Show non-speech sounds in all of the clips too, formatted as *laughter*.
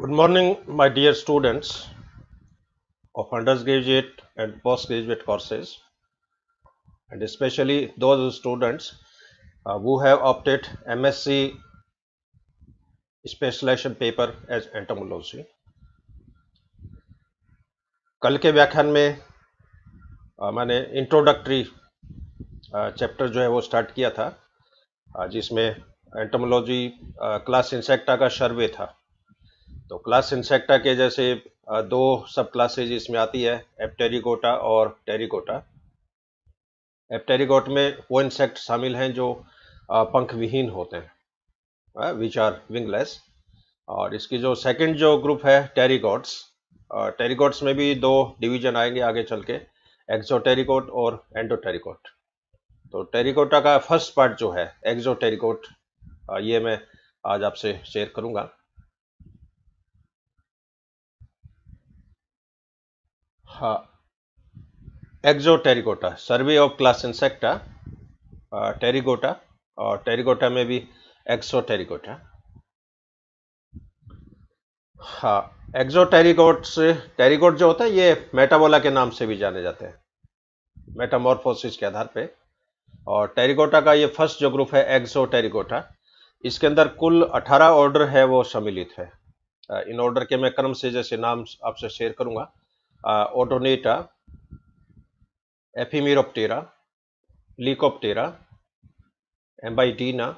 Good morning, my dear students of undergraduate and postgraduate courses, and especially those students uh, who have opted MSc specialization paper as entomology. कल के व्याख्यान में आ, मैंने introductory chapter जो है वो start किया था आ, जिसमें एंटोमोलॉजी क्लास इंसेक्टा का सर्वे था तो क्लास इंसेक्टा के जैसे दो सब क्लासेज इसमें आती है एप्टेरिकोटा और टेरिकोटा एप्टेरिकोट में वो इंसेक्ट शामिल हैं जो पंख विहीन होते हैं विच आर विंगलेस और इसकी जो सेकंड जो ग्रुप है टेरिकोट्स टेरिकोट्स में भी दो डिवीजन आएंगे आगे चल के एक्जोटेरिकोट और एंडोटेरिकोट तो टेरिकोटा का फर्स्ट पार्ट जो है एक्जोटेरिकोट ये मैं आज आपसे शेयर करूंगा uh, एक्जोटेरिकोटा सर्वे ऑफ क्लास इंसेक्टा टेरिकोटा और टेरिकोटा में भी एक्सोटेरिकोटा हाँ एक्जोटेरिकोट से टेरिकोट जो होता है ये मेटाबोला के नाम से भी जाने जाते हैं मेटामॉर्फोसिस के आधार पे और टेरिकोटा का ये फर्स्ट जो ग्रुप है एक्सोटेरिकोटा इसके अंदर कुल 18 ऑर्डर है वो सम्मिलित है uh, इन ऑर्डर के मैं क्रम से जैसे नाम आपसे शेयर करूंगा uh, Odonata, Ephemeroptera, Lecoptera, Ambidina,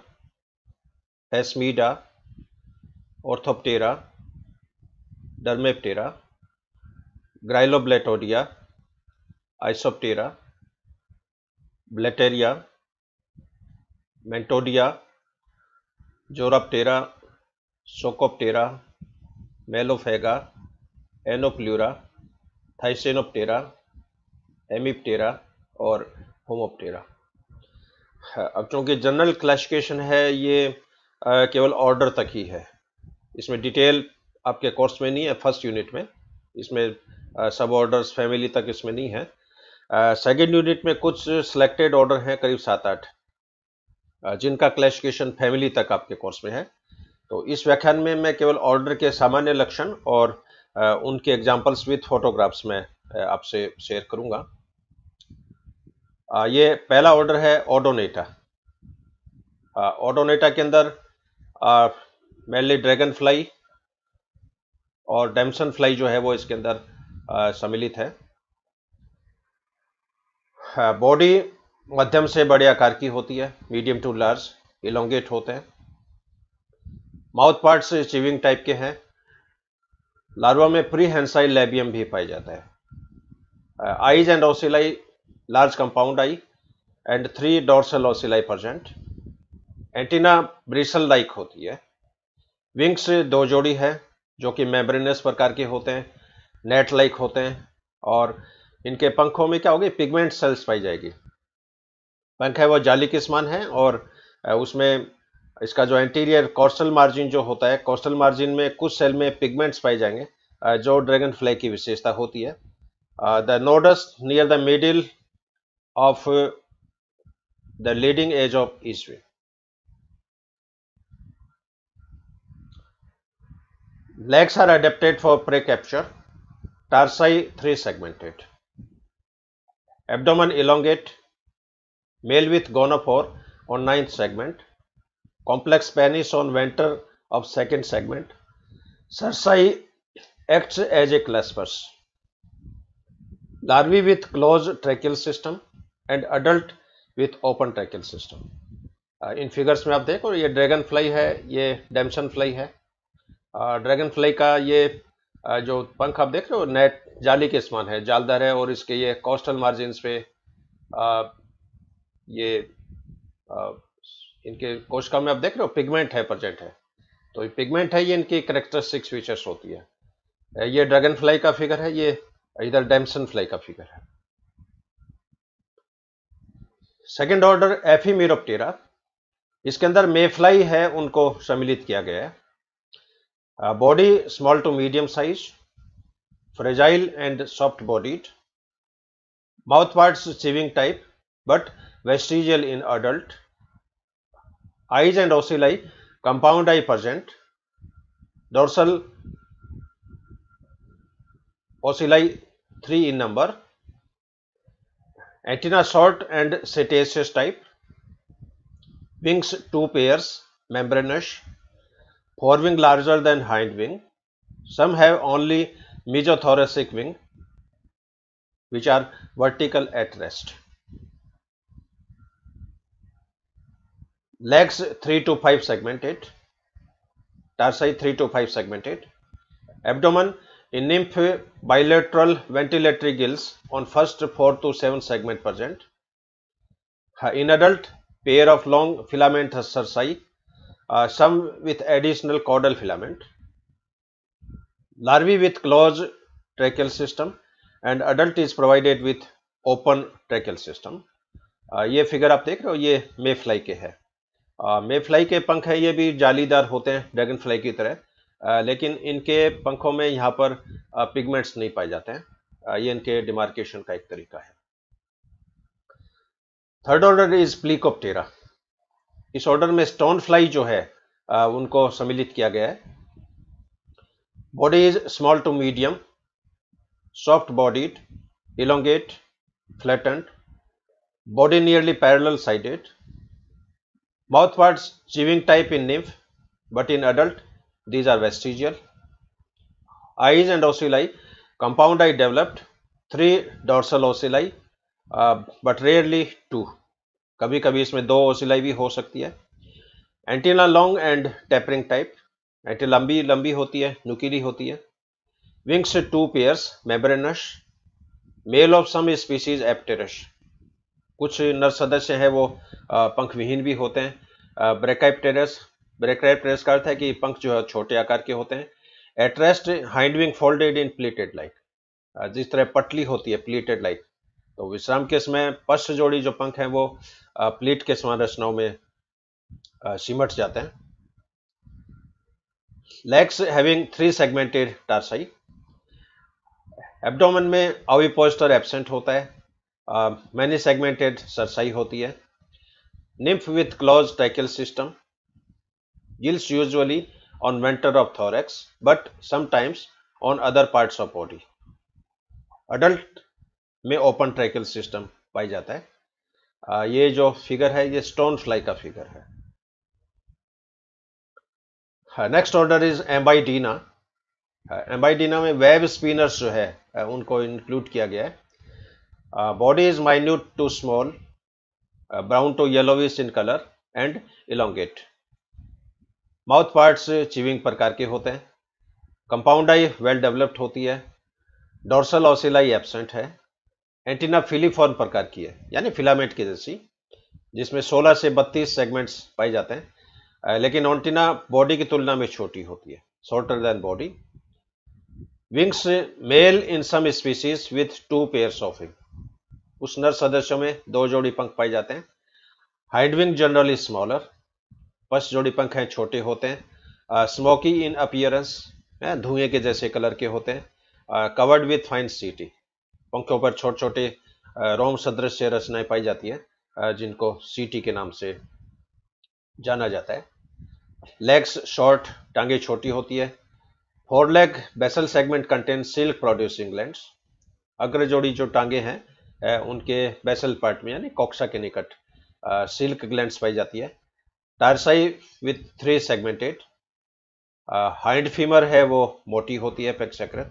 Asmida, Orthoptera, Dermaptera, Gryloblatodia, Isoptera, Blateria, Mentodia, Joraptera, Socoptera, Melophaga, Anoplura, Thysanoptera Hemiptera और होमोप्टेरा अब चूंकि जनरल क्लासिफिकेशन है ये केवल ऑर्डर तक ही है इसमें डिटेल आपके कोर्स में नहीं है फर्स्ट यूनिट में इसमें सब ऑर्डर्स फैमिली तक इसमें नहीं है सेकेंड यूनिट में कुछ सिलेक्टेड ऑर्डर हैं करीब सात आठ जिनका क्लासिफिकेशन फैमिली तक आपके कोर्स में है तो इस व्याख्यान में मैं केवल ऑर्डर के सामान्य लक्षण और उनके एग्जाम्पल्स विथ फोटोग्राफ्स में आपसे शेयर करूंगा ये पहला ऑर्डर है ओडोनेटा ओडोनेटा के अंदर मेनली ड्रैगन फ्लाई और डेम्सन फ्लाई जो है वो इसके अंदर सम्मिलित है बॉडी मध्यम से बड़े आकार की होती है मीडियम टू लार्ज इलोंगेट होते हैं माउथ पार्ट्स चिविंग टाइप के हैं लार्वा में प्रीहेंसाइल लेबियम भी पाया जाता है eyes and ocelli large compound eye and three dorsal ocelli present antenna bristle like होती है विंग्स दो जोड़ी है जो कि मेम्ब्रेनस प्रकार के होते हैं नेट लाइक होते हैं और इनके पंखों में क्या होगी पिगमेंट सेल्स पाई जाएगी पंख है वो जाली के समान है और उसमें इसका जो एंटीरियर कॉस्टल मार्जिन जो होता है कॉस्टल मार्जिन में कुछ सेल में पिगमेंट्स पाए जाएंगे जो ड्रैगन फ्लाई की विशेषता होती है the nodus near the middle of the leading edge of ईस्वी legs are adapted for prey capture tarsi three segmented abdomen elongate male with gonophore on ninth segment complex Spanish on winter of second segment. Cersei acts as a claspers. Larvae with closed tracheal system and adult with open tracheal system. इन figures में आप देखो ये dragonfly है ये damselfly है dragonfly का ये जो पंख आप देख रहे हो नेट जाली के समान है जालदार है और इसके ये कोस्टल मार्जिन पे ये इनके कोशिका में आप देख रहे हो पिगमेंट है प्रजेंट है तो ये पिगमेंट है ये इनकी करेक्टरिस्टिक्स फीचर्स होती है ये ड्रैगन फ्लाई का फिगर है ये इधर डैमसन फ्लाई का फिगर है सेकेंड ऑर्डर एफीमेरोप्टेरा इसके अंदर मेफ्लाई है उनको सम्मिलित किया गया है body small to medium size fragile and soft bodied mouth parts chewing type but vestigial in adult eyes and ocelli compound eye present dorsal ocelli 3 in number antenna short and cetaceous type wings 2 pairs membranous forewing larger than hind wing some have only mesothoracic wing which are vertical at rest legs 3 to 5 segmented, tarsi 3 to 5 segmented, abdomen in nymph bilateral ventilatory gills on first 4 to 7 segment present. In adult pair of long filament cerci, uh, some with additional caudal filament. Larvae with closed tracheal system and adult is provided with open tracheal system. Uh, ye figure aap dekh rahe ho ye mayfly ke hai mayfly के पंख है ये भी जालीदार होते हैं dragon fly की तरह लेकिन इनके पंखों में यहाँ पर पिगमेंट्स नहीं पाए जाते हैं ये इनके डिमार्केशन का एक तरीका है थर्ड ऑर्डर इज प्लीकोप्टेरा इस ऑर्डर में स्टोन फ्लाई जो है उनको सम्मिलित किया गया है body is small to medium soft bodied elongate flattened body nearly parallel sided Mouthparts chewing type in nymph, but in adult these are vestigial. Eyes and ocelli, compound eye developed, three dorsal ocelli, uh, but rarely two. कभी कभी इसमें दो ओसिलाई भी हो सकती है antenna long and tapering type एंटी लंबी लंबी होती है नुकीली होती है wings two pairs membranous male of some species apterous कुछ नर सदस्य हैं वो पंखविहीन भी होते हैं ब्रेकाइपटेरस ब्रेकाइपटेरस का अर्थ है कि पंख जो है छोटे आकार के होते हैं at rest hindwing folded in pleated like जिस तरह पटली होती है प्लेटेड लाइक तो विश्राम के समय पश्च जोड़ी जो पंख है वो प्लेट के समान रचनाओं में सिमट जाते हैं legs having three segmented tarsi abdomen में अविपोस्टर एबसेंट होता है मैनी सेगमेंटेड सरसाई होती है Nymph with closed tracheal system gills usually on venter of thorax but sometimes on other parts of body. adult may open tracheal system पाई जाता है आ, ये जो figure है ये स्टोन फ्लाई का फिगर है next order is Embiidina Embiidina में web spinners जो है उनको इंक्लूड किया गया है body is minute to small uh, brown to yellowish in color and elongate. Mouth parts chewing प्रकार के होते हैं कंपाउंड आई वेल डेवलप्ड होती है डोर्सल ऑसिलाई एबसेंट है एंटीना फिलीफॉर्म प्रकार की है यानी फिलामेंट की जैसी जिसमें 16 से 32 सेगमेंट्स पाए जाते हैं uh, लेकिन ऑन्टीना बॉडी की तुलना में छोटी होती है shorter than body wings male in some species with two pairs of wing उस नर सदस्यों में दो जोड़ी पंख पाए जाते हैं हाइडविंग जनरली स्मॉलर बस जोड़ी पंख हैं छोटे होते हैं स्मोकी इन अपियरेंस धुएं के जैसे कलर के होते हैं कवर्ड विथ फाइन सीटी पंखों पर छोटे छोटे रोम सदृश रचनाएं पाई जाती है जिनको सीटी के नाम से जाना जाता है लेग्स शॉर्ट टांगे छोटी होती है fore leg basal segment contain silk producing gland अग्र जोड़ी जो टांगे हैं उनके बेसल पार्ट में यानी कॉक्सा के निकट सिल्क ग्लैंड पाई जाती है tarsi with three segmented hind femur है वो मोटी होती है पेक्सक्रेट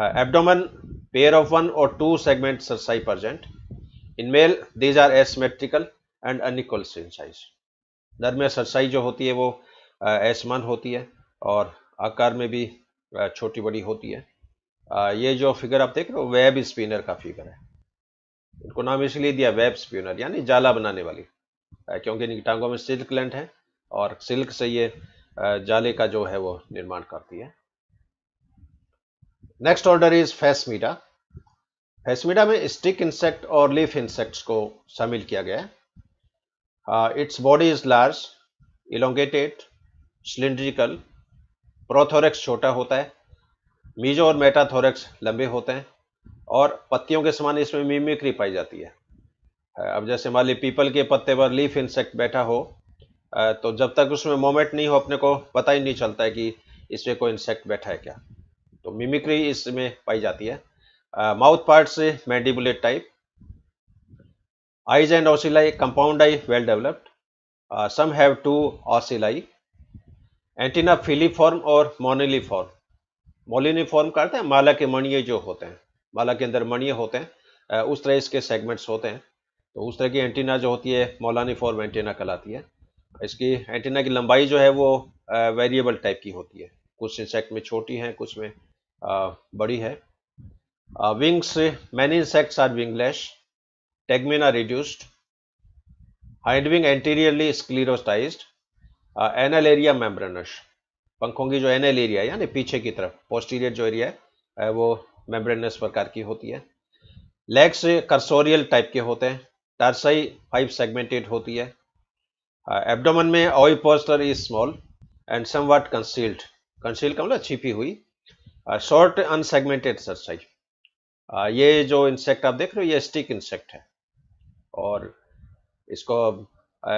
एब्डोमन पेयर ऑफ वन और two segment cerci present in male these are asymmetrical and and unequal size size. नर में सरसाई जो होती है वो एसमान होती है और आकार में भी छोटी बड़ी होती है ये जो फिगर आप देख रहे हो वेब स्पिनर का फिगर है इनको नाम इसलिए दिया वेब स्पिनर यानी जाला बनाने वाली क्योंकि इनकी टांगों में सिल्क लेंट है और सिल्क से ये जाले का जो है वो निर्माण करती है next order is Phasmida Phasmida में स्टिक इंसेक्ट और लीफ इंसेक्ट्स को शामिल किया गया है its body is large elongated cylindrical prothorax छोटा होता है मीजो और मेटाथोरेक्स लंबे होते हैं और पत्तियों के समान इसमें मीमिक्री पाई जाती है अब जैसे मान ली पीपल के पत्ते पर लीफ इंसेक्ट बैठा हो तो जब तक उसमें मोमेंट नहीं हो अपने को पता ही नहीं चलता है कि इसमें कोई इंसेक्ट बैठा है क्या तो मिमिक्री इसमें पाई जाती है माउथ पार्ट से mandibulate type eyes and ocelli compound eye well developed some have two ocelli antenna filiform और मोनिलीफॉर्म मोली ने फॉर्म करते हैं माला के मणिये जो होते हैं माला के अंदर मणिये होते हैं उस तरह इसके सेगमेंट्स होते हैं तो उस तरह की एंटीना जो होती है मौलानी फॉर्म एंटीना कहलाती है इसकी एंटीना की लंबाई जो है वो वेरिएबल टाइप की होती है कुछ इंसेक्ट में छोटी है कुछ में आ, बड़ी है wings many insects are wingless tegmina reduced hindwing anteriorly sclerosed anal area area पंखों की जो एनल एरिया यानी पीछे की तरफ पोस्टीरियर जो एरिया है वो मेम्ब्रेनस प्रकार की होती है लेग्स कर्सोरियल टाइप के होते हैं टर्साई फाइव सेगमेंटेड होती है एब्डोमन में ovipositor is small and somewhat concealed conceal का मतलब छिपी हुई शॉर्ट अनसेगमेंटेड सरसाई ये जो इंसेक्ट आप देख रहे हो ये स्टिक इंसेक्ट है और इसको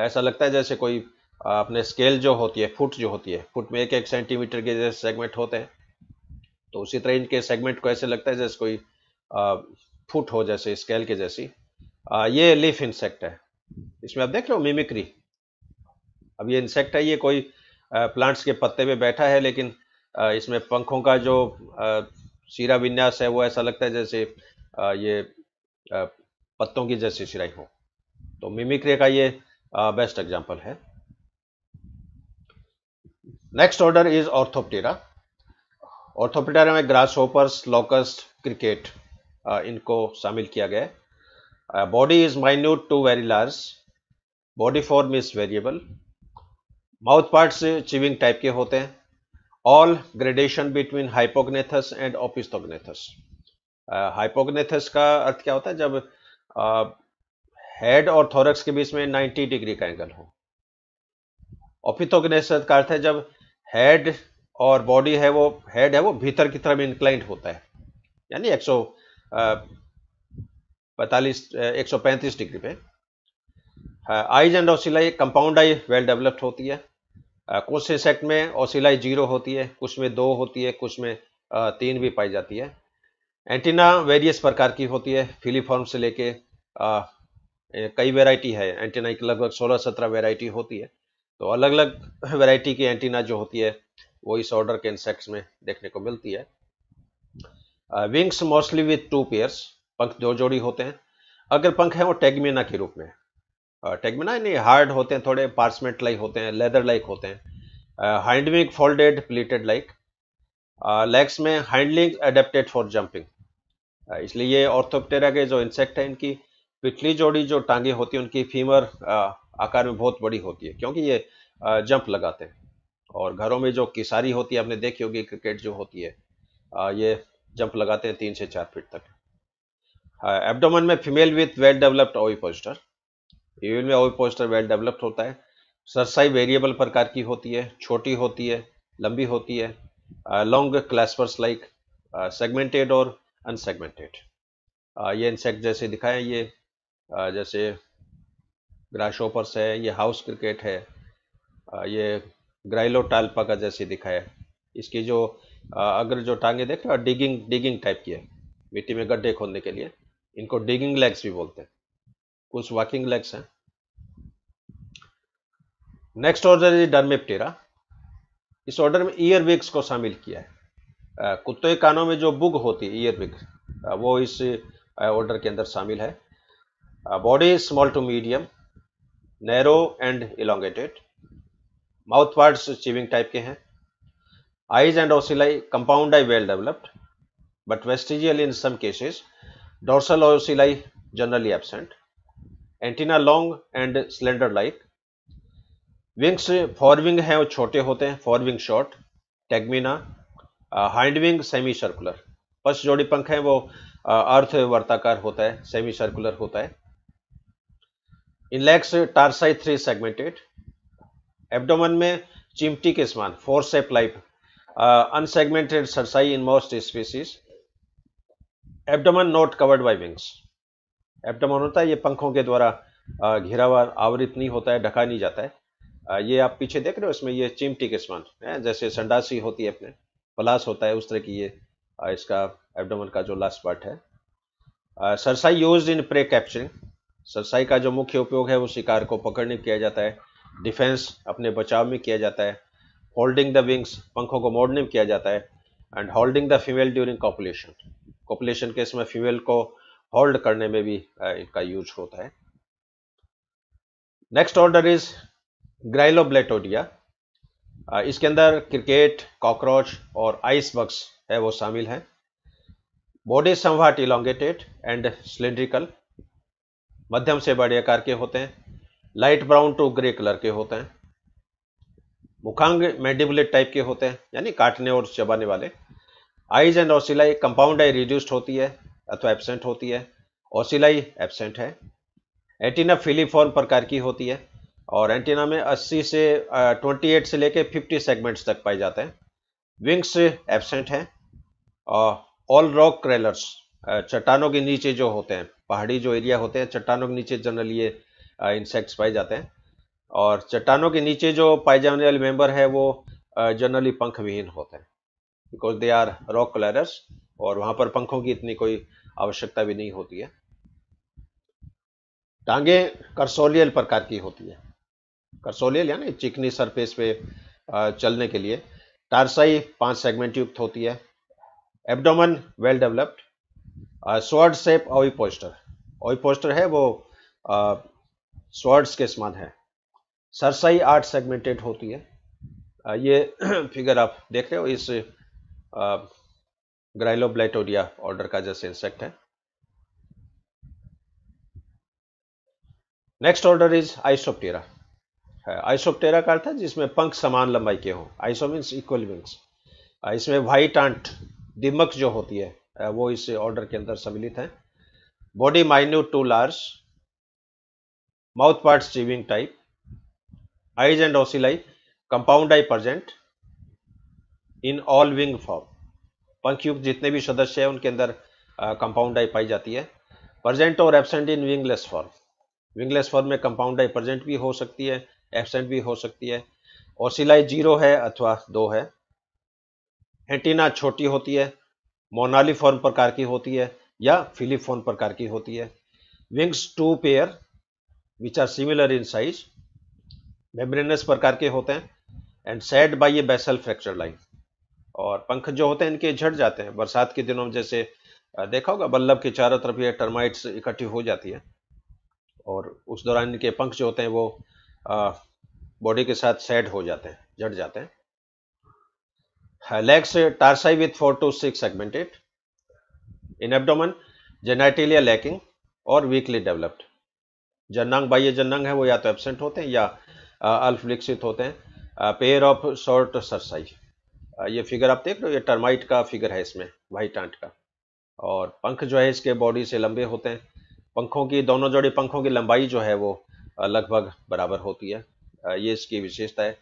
ऐसा लगता है जैसे कोई अपने स्केल जो होती है फुट जो होती है फुट में एक एक सेंटीमीटर के जैसे सेगमेंट होते हैं तो उसी तरह इनके सेगमेंट को ऐसे लगता है जैसे कोई फुट हो जैसे स्केल के जैसी आ, ये लीफ इंसेक्ट है इसमें आप देख लो मिमिक्री अब ये इंसेक्ट है ये कोई आ, प्लांट्स के पत्ते पे बैठा है लेकिन आ, इसमें पंखों का जो आ, सिरा विन्यास है वो ऐसा लगता है जैसे आ, ये आ, पत्तों की जैसी सिराई हो तो मिमिक्री का ये आ, बेस्ट एग्जाम्पल है next order is Orthoptera Orthoptera में ग्रास होपर्स लॉकस्ट क्रिकेट इनको शामिल किया गया है body is minute to very large body form is variable mouth parts chewing type के होते हैं all gradation between hypognathous and opisthognathous hypognathous का अर्थ क्या होता है जब हेड uh, और थोरक्स के बीच में 90 डिग्री का एंगल हो ओपिथोग्नेथस का अर्थ है जब हेड और बॉडी है वो हेड है वो भीतर की तरफ इंक्लाइंट होता है यानी एक सौ एक सौ पैंतीस डिग्री पे eyes and ocelli compound eye well developed होती है कुछ इंसेक्ट में ऑसिलाई जीरो होती है कुछ में दो होती है कुछ में तीन भी पाई जाती है एंटीना वेरियस प्रकार की होती है फिलीफॉर्म से लेके कई वेराइटी है एंटीना की लगभग सोलह सत्रह वेराइटी होती है तो अलग अलग वैरायटी की एंटीना जो होती है वो इस ऑर्डर के इंसेक्ट्स में देखने को मिलती है wings mostly with two pairs पंख दो जोड़ी होते हैं अगर पंख हैं वो टेगमिना के रूप में टेगमेना नहीं हार्ड होते हैं थोड़े पार्समेंट लाइक होते हैं लेदर लाइक होते हैं hindwing folded pleated like legs में हैंडलिंग एडेप्टेड फॉर जंपिंग इसलिए ये ऑर्थोप्टेरा के जो इंसेक्ट है इनकी पिछली जोड़ी जो टांगे होती है उनकी फीमर आकार में बहुत बड़ी होती है क्योंकि ये जंप लगाते हैं और घरों में जो किसारी होती है आपने देखी होगी क्रिकेट जो होती है ये जंप लगाते हैं तीन से चार फीट तक एब्डोमन में female with well developed ovipositor ईविल में ओवी पोस्टर वेल डेवलप्ड होता है सरसाई वेरिएबल प्रकार की होती है छोटी होती है लंबी होती है लॉन्ग क्लास्पर्स लाइक सेगमेंटेड और अनसेगमेंटेड ये इंसेक्ट जैसे दिखाए ये जैसे ग्राशोपर्स है ये हाउस क्रिकेट है ये ग्राइलो का जैसी दिखा है इसकी जो अगर जो टांगे देख रहे हो डिगिंग डिगिंग टाइप की है मिट्टी में गड्ढे खोदने के लिए इनको डिगिंग लेग्स भी बोलते हैं कुछ वॉकिंग लेग्स हैं नेक्स्ट ऑर्डर इज डर्मेप्टेरा इस ऑर्डर में ईयर विग्स को शामिल किया है कुत्ते कानों में जो बुग होती है ईयर विग वो इस ऑर्डर के अंदर शामिल है body small to medium narrow and elongated mouth parts chewing type के हैं eyes and ocelli compound eye well developed but vestigial in some cases dorsal ocelli generally absent antenna long and cylinder like wings forewing हैं वो छोटे होते हैं forewing short tegmina hind wing semi circular first जोड़ी पंख हैं वो अर्थ वर्ताकार होता है सेमी सर्कुलर होता है in legs tarsi three segmented abdomen में चिमटी के समान forceps like unsegmented cerci in most species abdomen not covered by wings abdomen होता है ये पंखों के द्वारा घिरा हुआ आवृत नहीं होता है ढका नहीं जाता है ये आप पीछे देख रहे हो इसमें ये चिमटी के समान है जैसे संडासी होती है अपने पलास होता है उस तरह की ये इसका एबडोमन का जो लास्ट पार्ट है cerci use in prey capturing cerci का जो मुख्य उपयोग है वो शिकार को पकड़ने में किया जाता है डिफेंस अपने बचाव में किया जाता है होल्डिंग द विंग्स पंखों को मोड़ने में किया जाता है and holding the female during copulation copulation के इसमें फीमेल को होल्ड करने में भी इनका यूज होता है नेक्स्ट ऑर्डर इज ग्राइलोब्लेटोडिया इसके अंदर क्रिकेट कॉकरोच और आइस बक्स है वो शामिल है body somewhat elongated and cylindrical मध्यम से बड़े आकार के होते हैं light brown to grey colour के होते हैं मुखांग मेडिबुलेट टाइप के होते हैं यानी काटने और चबाने वाले eyes and ocelli compound eye reduced होती है अथवा एबसेंट होती है ऑसिलाई एबसेंट है एंटीना फिलीफॉर्म प्रकार की होती है और एंटीना में 80 से 28 से लेके 50 सेगमेंट्स तक पाए जाते हैं विंग्स एबसेंट हैं और ऑल रॉक क्रेलर्स चट्टानों के नीचे जो होते हैं पहाड़ी जो एरिया होते हैं चट्टानों के नीचे जनरली ये इंसेक्ट्स पाए जाते हैं और चट्टानों के नीचे जो पाए जाने वाले मेंबर है वो जनरली पंख विहीन होते हैं because they are rock crawlers और वहाँ पर पंखों की इतनी कोई आवश्यकता भी नहीं होती है टांगे करसोलियल प्रकार की होती है करसोलियल यानी चिकनी सरफेस पे चलने के लिए टारसाई पांच सेगमेंट युक्त होती है abdomen well developed sword shape ovipositor ओई पोस्टर है वो स्वर्ड्स के समान है सरसाई आठ सेगमेंटेड होती है आ, ये फिगर *clears throat* आप देख रहे हो इस ग्राइलोब्लाइटोडिया ऑर्डर का जैसे इंसेक्ट है next order is Isoptera Isoptera का अर्थ है जिसमें पंख समान लंबाई के हों आइसो मीन्स इक्वल विंग्स इसमें व्हाइट आंट दिमक जो होती है वो इस ऑर्डर के अंदर सम्मिलित हैं body minute to large mouth part chewing type eyes and ocelli compound eye present in all wing form पंखयुक्त जितने भी सदस्य हैं उनके अंदर कंपाउंड आई पाई जाती है प्रजेंट और absent in wingless form wingless form में कंपाउंड आई प्रजेंट भी हो सकती है एबसेंट भी हो सकती है ऑसिलाई जीरो है अथवा दो है एंटीना छोटी होती है मोनाली फॉर्म प्रकार की होती है या फिलिप फॉर्म प्रकार की होती है wings two pair which are similar in size membranous प्रकार के होते हैं and shed by a basal fracture line और पंख जो होते हैं इनके झट जाते हैं बरसात के दिनों में जैसे देखा होगा बल्लभ के चारों तरफ ये टर्माइट्स इकट्ठी हो जाती है और उस दौरान इनके पंख जो होते हैं वो बॉडी के साथ सेड हो जाते हैं झट जाते हैं Uh, legs uh, tarsi with 4 to 6 segmented in abdomen genitalia lacking और वीकली डेवलप्ड जन्नांग बाह्य जन्नांग है वो या तो एबसेंट होते हैं या uh, अल्फ विकसित होते हैं पेयर ऑफ शॉर्ट सरसाई ये फिगर आप देख रहे हो ये टर्माइट का फिगर है इसमें वाइट आंट का और पंख जो है इसके बॉडी से लंबे होते हैं पंखों की दोनों जोड़ी पंखों की लंबाई जो है वो लगभग बराबर होती है ये इसकी विशेषता है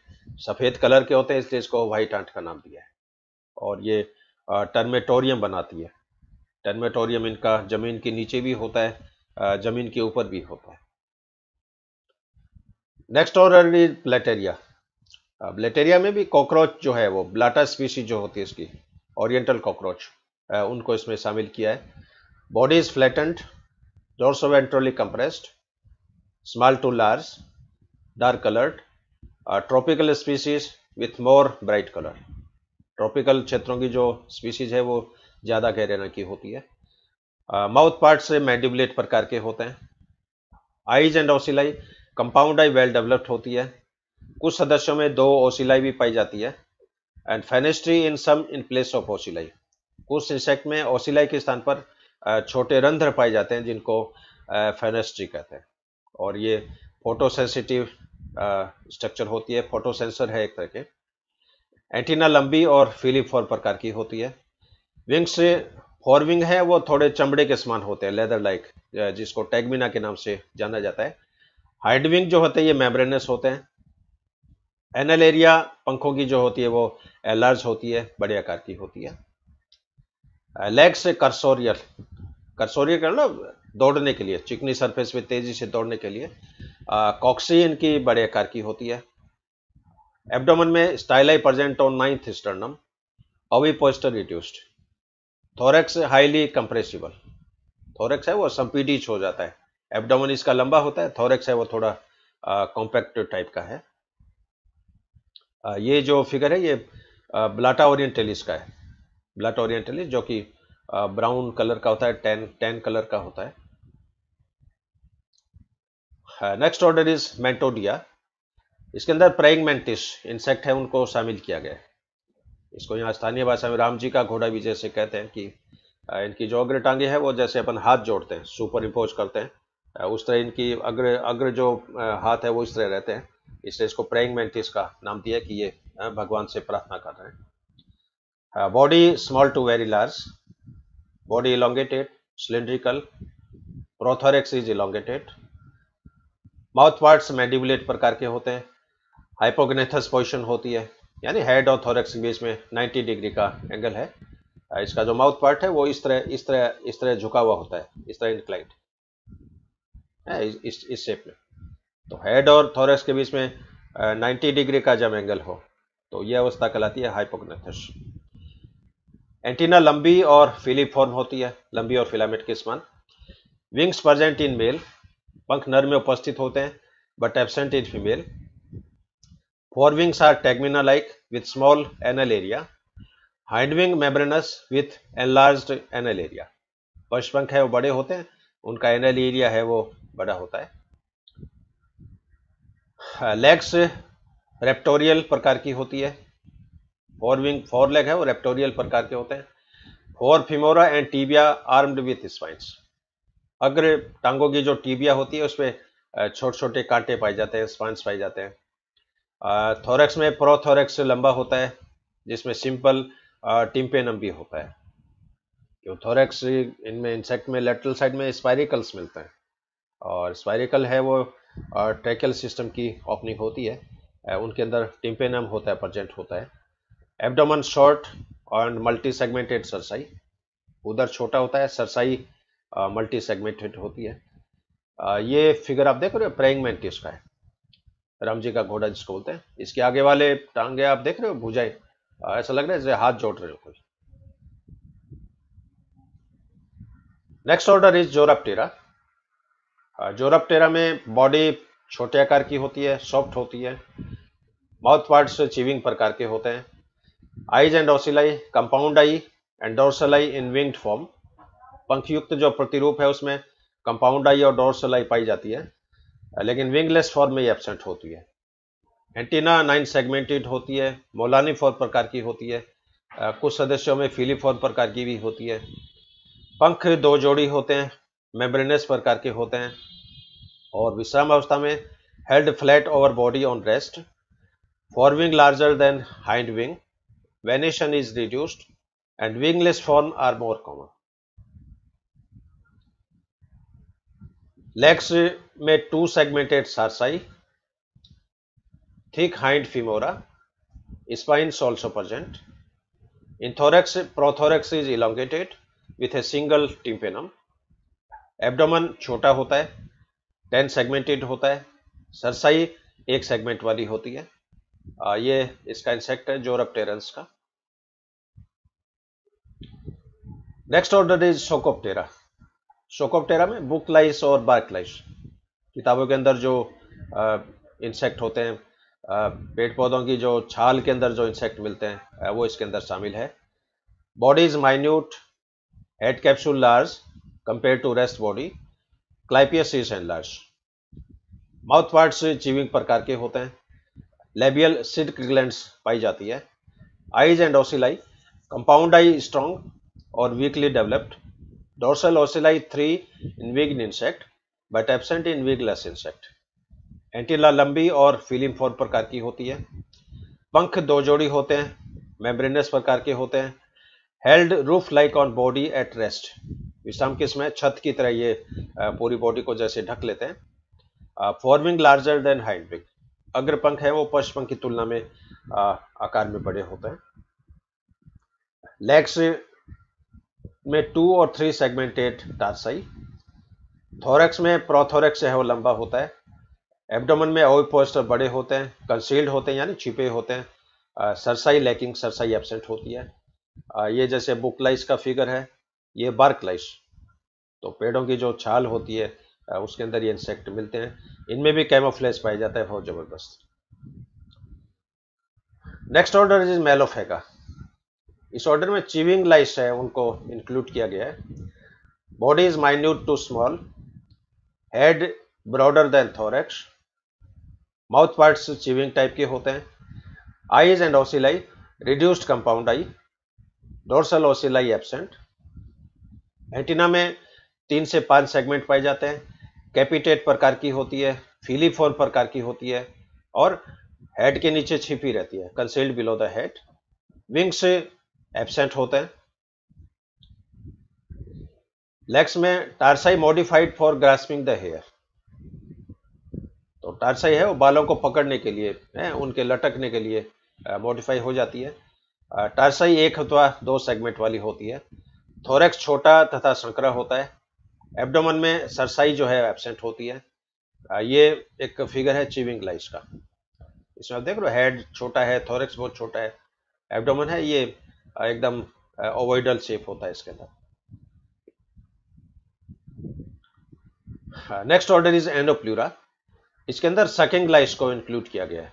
सफ़ेद कलर के होते हैं इसलिए इसको वाइट आंट का नाम दिया है और ये टर्मेटोरियम बनाती है टर्मेटोरियम इनका ज़मीन के नीचे भी होता है ज़मीन के ऊपर भी होता है नेक्स्ट और इज ब्लेटेरिया ब्लेटेरिया में भी कॉकरोच जो है वो ब्लाटा स्पीसी जो होती है इसकी ओरिएंटल कॉकरोच उनको इसमें शामिल किया है body is flattened dorsoventrally compressed small to large dark colored uh, tropical species with more bright color tropical क्षेत्रों की जो species है वो ज़्यादा गहरे रंग की होती है माउथ uh, पार्ट से मैंडिबुलेट प्रकार के होते हैं eyes and ocelli compound eye well developed होती है कुछ सदस्यों में दो ओसिलाई भी पाई जाती है and fenestrae in some in place of ocelli कुछ इंसेक्ट में ओसिलाई के स्थान पर uh, छोटे रंध्र पाए जाते हैं जिनको फेनेस्ट्री uh, कहते हैं और ये फोटोसेंसिटिव स्ट्रक्चर होती है फोटो सेंसर है एक तरह के एंटीना लंबी और फिलिप फोर प्रकार की होती है विंग्स फोर विंग है वो थोड़े चमड़े के समान होते हैं लेदर लाइक जिसको टैगमिना के नाम से जाना जाता है हाइड विंग जो होते हैं ये मेम्ब्रेनस होते हैं एनल एरिया पंखों की जो होती है वो एलर्ज होती है बड़े आकार की होती है लेग्स कर्सोरियल कर्सोरियल का मतलब दौड़ने के लिए चिकनी सरफेस पे तेजी से दौड़ने के लिए कॉक्सी इनकी बड़े आकार की होती है एब्डोमन में styli present on ninth sternum ovipositor reduced thorax highly compressible thorax है वो संपीडिच हो जाता है एब्डोमन इसका लंबा होता है थोरेक्स है वो थोड़ा कॉम्पैक्ट टाइप का है आ, ये जो फिगर है ये ब्लाटा ओरिएंटेलिस का है ब्लाटा ओरिएंटेलिस जो कि ब्राउन कलर का होता है टेन टेन कलर का होता है नेक्स्ट ऑर्डर इज मेंटोडिया इसके अंदर प्राइंग मेंटिस इंसेक्ट है उनको शामिल किया गया इसको यहाँ स्थानीय भाषा में राम जी का घोड़ा भी जैसे कहते हैं कि इनकी जो अग्र टांगे है वो जैसे अपन हाथ जोड़ते हैं सुपर इम्पोज करते हैं उस तरह इनकी अग्र अग्र जो हाथ है वो इस तरह रहते हैं इसलिए इसको प्रेइंग मेंटिस का नाम दिया कि ये भगवान से प्रार्थना कर रहे हैं body small to very large body elongated cylindrical prothorax is elongated mouth parts mandibulate प्रकार के होते हैं हाइपोगनेथस पोजिशन होती है यानी हेड और थोरेक्स के बीच में 90 डिग्री का एंगल है इसका जो माउथ पार्ट है वो इस तरह इस तरह इस तरह झुका हुआ होता है इस तरह इंक्लाइंड इस इस शेप में तो हेड और थोरेक्स के बीच में 90 डिग्री का जब एंगल हो तो यह अवस्था कहलाती है हाइपोगनेथस एंटीना लंबी और फिलीफॉर्म होती है लंबी और फिलामेंट के समान विंग्स प्रजेंट इन मेल पंख नर में उपस्थित होते हैं but absent in female forewings are like with small anal area area hindwing with enlarge anal area पशुपंख है वो बड़े होते हैं उनका एनल एरिया है वो बड़ा होता है लेग्स हाँ, रेप्टोरियल प्रकार की होती है फोर विंग फोर लेग है वो रेप्टोरियल प्रकार के होते हैं fore femora and tibia armed with spines अग्र टांगों की जो टीबिया होती है उसमें छोटे छोटे कांटे पाए जाते हैं स्पांस पाए जाते हैं थोरेक्स में प्रोथोरेक्स लंबा होता है जिसमें सिंपल टिम्पेनम भी होता है क्यों थोरेक्स इनमें इंसेक्ट में लेटरल साइड में स्पायरिकल्स मिलते हैं और स्पायरिकल है वो ट्रैकल सिस्टम की ओपनिंग होती है उनके अंदर टिम्पेनम होता है प्रजेंट होता है एबडोमन शॉर्ट और मल्टी सेगमेंटेड सरसाई उधर छोटा होता है सरसाई मल्टी सेगमेंटेड होती है आ, ये फिगर आप देख रहे हो प्रेइंग मैंटिस का है राम जी का घोड़ा जिसको बोलते हैं इसके आगे वाले टांगे आप देख रहे हो भुजाएं ऐसा लग रहा है जैसे हाथ जोड़ रहे हो कोई next order is Zoraptera Zoraptera में बॉडी छोटे आकार की होती है सॉफ्ट होती है माउथ पार्ट्स चीविंग प्रकार के होते हैं eyes and ocelli compound eye and in winged form पंखयुक्त जो प्रतिरूप है उसमें कंपाउंड आई और डोर्सल आई पाई जाती है लेकिन विंगलेस फॉर्म में ये एबसेंट होती है एंटीना नाइन सेगमेंटेड होती है मोलानी फॉर्म प्रकार की होती है कुछ सदस्यों में फिली फॉर्म प्रकार की भी होती है पंख दो जोड़ी होते हैं मेम्ब्रेनस प्रकार के होते हैं और विश्राम अवस्था में held flat over body on rest forewing larger than hind wing venation is reduced and wingless form are more common legs में two segmented cerci thick hind femora spine also present in thorax prothorax is elongated with a single tympanum abdomen छोटा होता है ten segmented होता है cerci एक segment वाली होती है आ, ये इसका इंसेक्ट है जोरपटेरस का next order is Psocoptera Psocoptera में बुक लाइस और बार्क लाइस किताबों के अंदर जो इंसेक्ट होते हैं पेड़ पौधों की जो छाल के अंदर जो इंसेक्ट मिलते हैं वो इसके अंदर शामिल है body is minute head capsule large compare to rest body clypeus is and large mouth parts chewing प्रकार के होते हैं लेबियल सिड ग्लैंड्स पाई जाती है eyes and ocelli compound eye strong और weakly developed Dorsal ocelli 3 in winged insect but absent in wingless insect. Antenna लंबी और फीलिम फोर प्रकार की होती है पंख दो जोड़ी होते हैं मेम्ब्रेनस प्रकार के होते हैं held roof like on body at rest विश्राम किस में छत की तरह ये पूरी बॉडी को जैसे ढक लेते हैं forming larger than hind wing अग्र पंख है वो पश्च पंख की तुलना में आकार में बड़े होते हैं लेग्स में टू और थ्री सेगमेंटेड टारसाई थोरेक्स में प्रोथोरेक्स है वो लंबा होता है एब्डोमन में पोस्टर बड़े होते हैं कंसील्ड होते हैं यानी छिपे होते हैं सरसाई लैकिंग सरसाई एबसेंट होती है आ, ये जैसे बुकलाइस का फिगर है ये बार्कलाइस तो पेड़ों की जो छाल होती है आ, उसके अंदर ये इंसेक्ट मिलते हैं इनमें भी कैमोफ्लेस पाया जाता है बहुत ज़बरदस्त नेक्स्ट ऑर्डर इज मेलोफेगा इस ऑर्डर में चीविंग लाइस है उनको इंक्लूड किया गया है body is minute to small head broader than thorax mouth parts chewing type के होते हैं eyes and ocelli reduced compound eye dorsal ocelli absent antenna में तीन से पांच सेगमेंट पाए जाते हैं कैपिटेट प्रकार की होती है फिलीफोर प्रकार की होती है और हेड के नीचे छिपी रहती है concealed below the head wings absent होते हैं लेग्स में tarsi modified for grasping the hair तो टारसाई है वो बालों को पकड़ने के लिए है उनके लटकने के लिए मॉडिफाई हो जाती है टारसाई एक अथवा दो सेगमेंट वाली होती है थोरेक्स छोटा तथा संकरा होता है एब्डोमन में सरसाई जो है एबसेंट होती है ये एक फिगर है चीविंग लाइस का इसमें आप देख रहे हो हेड छोटा है थोरेक्स बहुत छोटा है एब्डोमन है ये एकदम ओवाइडल शेप होता है इसके अंदर नेक्स्ट ऑर्डर इज एंडोप्लूरा इसके अंदर सकिंग लाइस को इंक्लूड किया गया है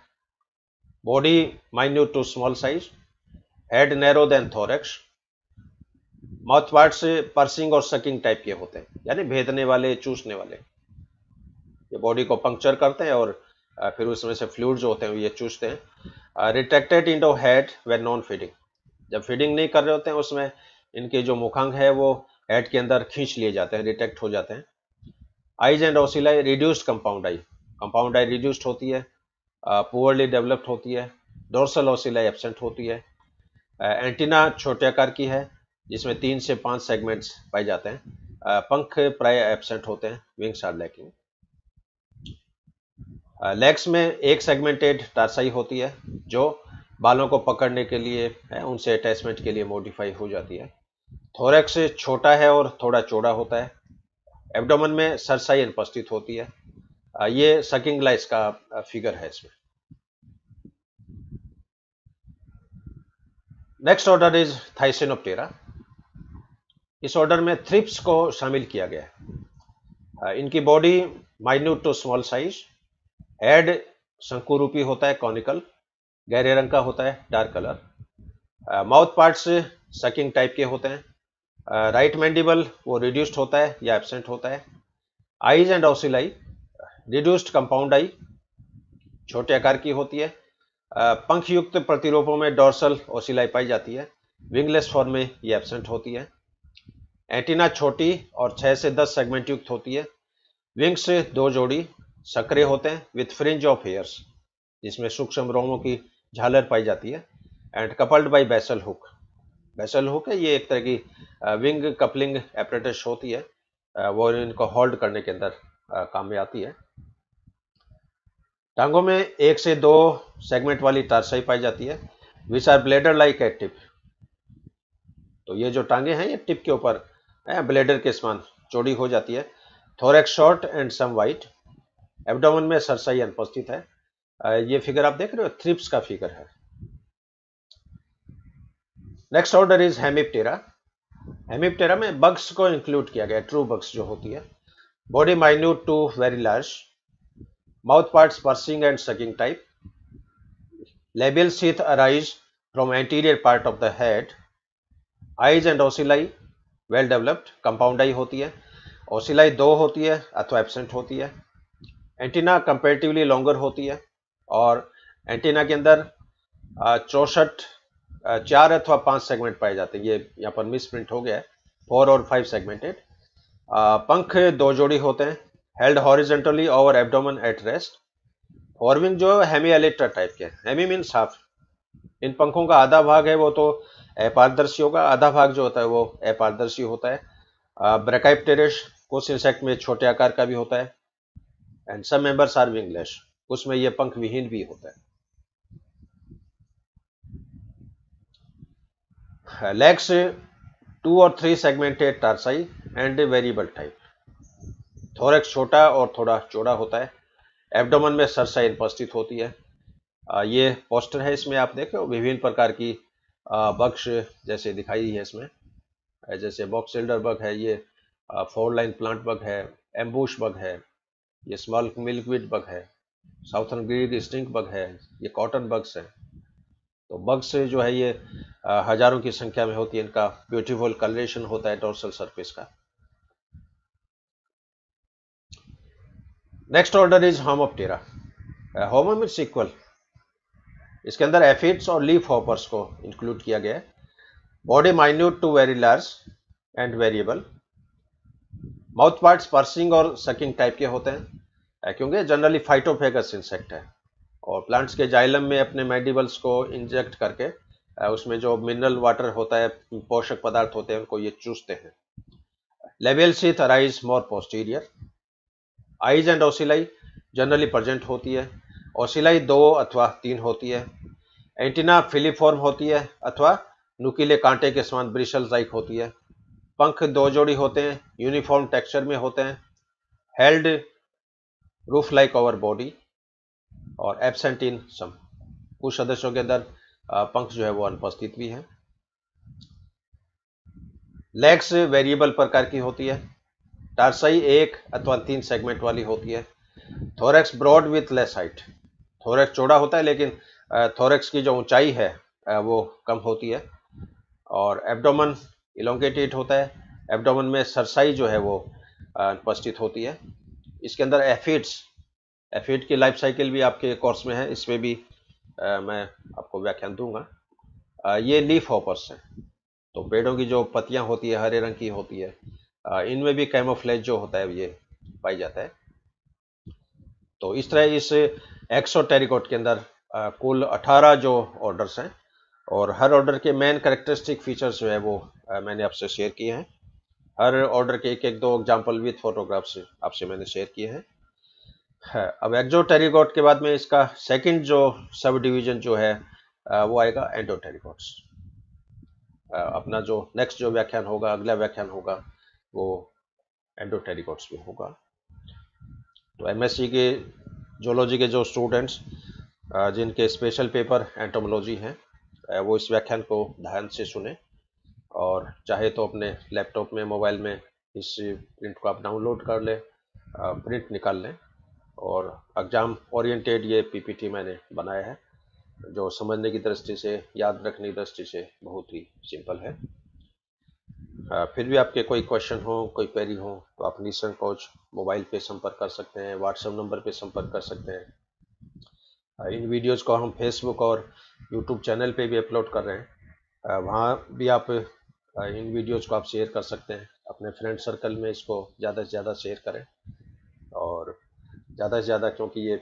body minute to small size head narrow than thorax mouth part से पर्सिंग और सकिंग टाइप के होते हैं यानी भेदने वाले चूसने वाले ये बॉडी को पंक्चर करते हैं और फिर उसमें से फ्लूड जो होते हैं ये चूसते हैं retracted into head when non feeding जब फीडिंग नहीं कर रहे होते हैं उसमें इनके जो मुखांग है वो हेड के अंदर खींच लिए जाते हैं डिटेक्ट हो जाते हैं eyes and ocelli reduced compound eye compound eye reduced होती है पुअरली डेवलप्ड होती है डोर्सल ओसिलाई एबसेंट होती है एंटीना छोटे आकार की है जिसमें तीन से पाँच सेगमेंट्स पाए जाते हैं पंख प्राय एबसेंट होते हैं विंग्स आर लैकिंग लेग्स में एक सेगमेंटेड टारसाई होती है जो बालों को पकड़ने के लिए है उनसे अटैचमेंट के लिए मॉडिफाई हो जाती है थोरेक्स छोटा है और थोड़ा चौड़ा होता है एब्डोमन में सरसाई अनुपस्थित होती है ये सकिंग लाइस का फिगर है इसमें नेक्स्ट ऑर्डर इज थाइसेनोप्टेरा इस ऑर्डर में थ्रिप्स को शामिल किया गया है इनकी body minute to small size head शंकुरूपी होता है कॉनिकल गहरे रंग का होता है dark colour mouth parts sucking type के होते हैं राइट uh, मैंडिबल वो रिड्यूस्ड होता है या एबसेंट होता है eyes and ocelli reduced compound eye छोटे आकार की होती है uh, पंख युक्त प्रतिरूपों में डोर्सल ओसिलाई पाई जाती है विंगलेस फॉर्म में ये एबसेंट होती है एंटीना छोटी और 6 से 10 सेगमेंट युक्त होती है विंग्स दो जोड़ी सक्रिय होते हैं विथ फ्रिंज ऑफ हेयर्स जिसमें सूक्ष्म रोमों की झालर पाई जाती है and coupled by basal hook basal hook है ये एक तरह की विंग कपलिंग एपरेटस होती है वो इनको होल्ड करने के अंदर काम में आती है टांगों में एक से दो सेगमेंट वाली टारसाई पाई जाती है which are bladder like a tip तो ये जो टांगे हैं ये टिप के ऊपर ब्लेडर के समान चोड़ी हो जाती है thorax short and somewhat abdomen में सरसाई अनुपस्थित है ये फिगर आप देख रहे हो थ्रिप्स का फिगर है next order is Hemiptera Hemiptera में बग्स को इंक्लूड किया गया ट्रू बग्स जो होती है body minute to very large mouth parts piercing and sucking type labial sheath arise from anterior part of the head eyes and ocelli well developed compound eye होती है ओसिलाई दो होती है अथवा एबसेंट होती है एंटीना कंपेरेटिवली लॉन्गर होती है और एंटीना के अंदर चौसठ चार अथवा पांच सेगमेंट पाए जाते हैं ये यहाँ पर मिस प्रिंट हो गया है फोर और फाइव सेगमेंटेड पंख दो जोड़ी होते हैं held horizontally over abdomen at rest forewing जो है टाइप के हैमी मीन साफ इन पंखों का आधा भाग है वो तो अपारदर्शी होगा आधा भाग जो होता है वो अपारदर्शी होता है टेरिश कुछ इंसेक्ट में छोटे आकार का भी होता है and some members are wingless उसमें यह पंख विहीन भी होता है लेग्स टू और three segmented tarsi and variable type thorax छोटा और थोड़ा चौड़ा होता है एब्डोमन में सरसाइन उपस्थित होती है ये पोस्टर है इसमें आप देखें विभिन्न प्रकार की बक्स जैसे दिखाई है इसमें जैसे बॉक्स सिल्डर बग है ये फोर लाइन प्लांट बग है एम्बूश बग है ये स्मॉल मिल्कविड बग है साउथर्न ग्रीड स्टिंक बग है ये कॉटन बग्स हैं तो बग्स जो है ये हजारों की संख्या में होती है इनका ब्यूटीफुल कलरेशन होता है डोर्सल सरफेस का next order is Homoptera homo is equal इसके अंदर एफिड्स और लीफ हॉपर्स को इंक्लूड किया गया है body minute to very large and variable mouth parts piercing और सकिंग टाइप के होते हैं क्योंकि जनरली फाइटोफेगस इंसेक्ट है और प्लांट्स के जाइलम में अपने मेडिबल्स को इंजेक्ट करके उसमें जो मिनरल वाटर होता है पोषक पदार्थ होते हैं उनको ये चूसते हैं लेवल sheath arise more posterior eyes and ocelli generally present होती है ओसिलाई दो अथवा तीन होती है एंटीना फिलीफॉर्म होती है अथवा नुकीले कांटे के समान ब्रिशल लाइक होती है पंख दो जोड़ी होते हैं यूनिफॉर्म टेक्सचर में होते हैं held roof like over body और absent in some कुछ सदस्यों के अंदर पंख जो है वो अनुपस्थित भी है लेग्स वेरिएबल प्रकार की होती है टारसाई एक अथवा तीन सेगमेंट वाली होती है thorax broad with less height thorax चौड़ा होता है लेकिन थोरेक्स की जो ऊंचाई है वो कम होती है और एब्डोमन इलोंगेटेड होता है एब्डोमन में सरसाई जो है वो अनुपस्थित होती है इसके अंदर एफिड्स एफिड की लाइफ साइकिल भी आपके कोर्स में है इसमें भी आ, मैं आपको व्याख्यान दूंगा आ, ये लीफ हॉपर्स हैं तो पेड़ों की जो पत्तियां होती है हरे रंग की होती है इनमें भी कैमोफ्लेज जो होता है ये पाई जाता है तो इस तरह इस टेरिकोट के अंदर आ, कुल 18 जो ऑर्डर्स हैं और हर ऑर्डर के मेन करेक्टरिस्टिक फीचर्स जो है वो आ, मैंने आपसे शेयर किए हैं हर ऑर्डर के एक एक दो एग्जाम्पल विथ फोटोग्राफ्स आपसे मैंने शेयर किए हैं है, हाँ, अब एक्जो टेरिकॉट के बाद में इसका सेकंड जो सब डिवीजन जो है वो आएगा एंडो टेरिकॉट्स अपना जो नेक्स्ट जो व्याख्यान होगा अगला व्याख्यान होगा वो एंडो टेरिकॉट्स में होगा तो एमएससी के जोलॉजी के जो स्टूडेंट्स जिनके स्पेशल पेपर एंटोमोलॉजी हैं वो इस व्याख्यान को ध्यान से सुने और चाहे तो अपने लैपटॉप में मोबाइल में इस प्रिंट को आप डाउनलोड कर लें प्रिंट निकाल लें और एग्ज़ाम ओरिएंटेड ये पीपीटी मैंने बनाया है जो समझने की दृष्टि से याद रखने की दृष्टि से बहुत ही सिंपल है फिर भी आपके कोई क्वेश्चन हो कोई क्वेरी हो तो आप निशन कोच मोबाइल पे संपर्क कर सकते हैं व्हाट्सएप नंबर पे संपर्क कर सकते हैं इन वीडियोस को हम फेसबुक और यूट्यूब चैनल पे भी अपलोड कर रहे हैं वहाँ भी आप इन वीडियोज़ को आप शेयर कर सकते हैं अपने फ्रेंड सर्कल में इसको ज़्यादा से ज़्यादा शेयर करें और ज़्यादा से ज़्यादा क्योंकि ये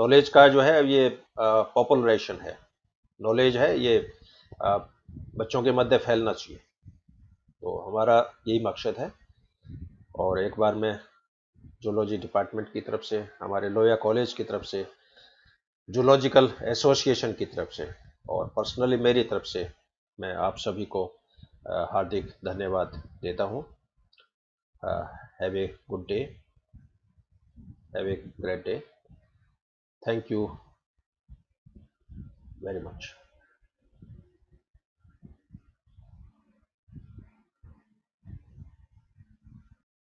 नॉलेज का जो है ये पॉपुलरेशन है नॉलेज है ये आ, बच्चों के मध्य फैलना चाहिए तो हमारा यही मकसद है और एक बार मैं जूलॉजी डिपार्टमेंट की तरफ से हमारे लोया कॉलेज की तरफ से जूलॉजिकल एसोसिएशन की तरफ से और पर्सनली मेरी तरफ से मैं आप सभी को हार्दिक धन्यवाद देता हूँ have a good day have a great day thank you very much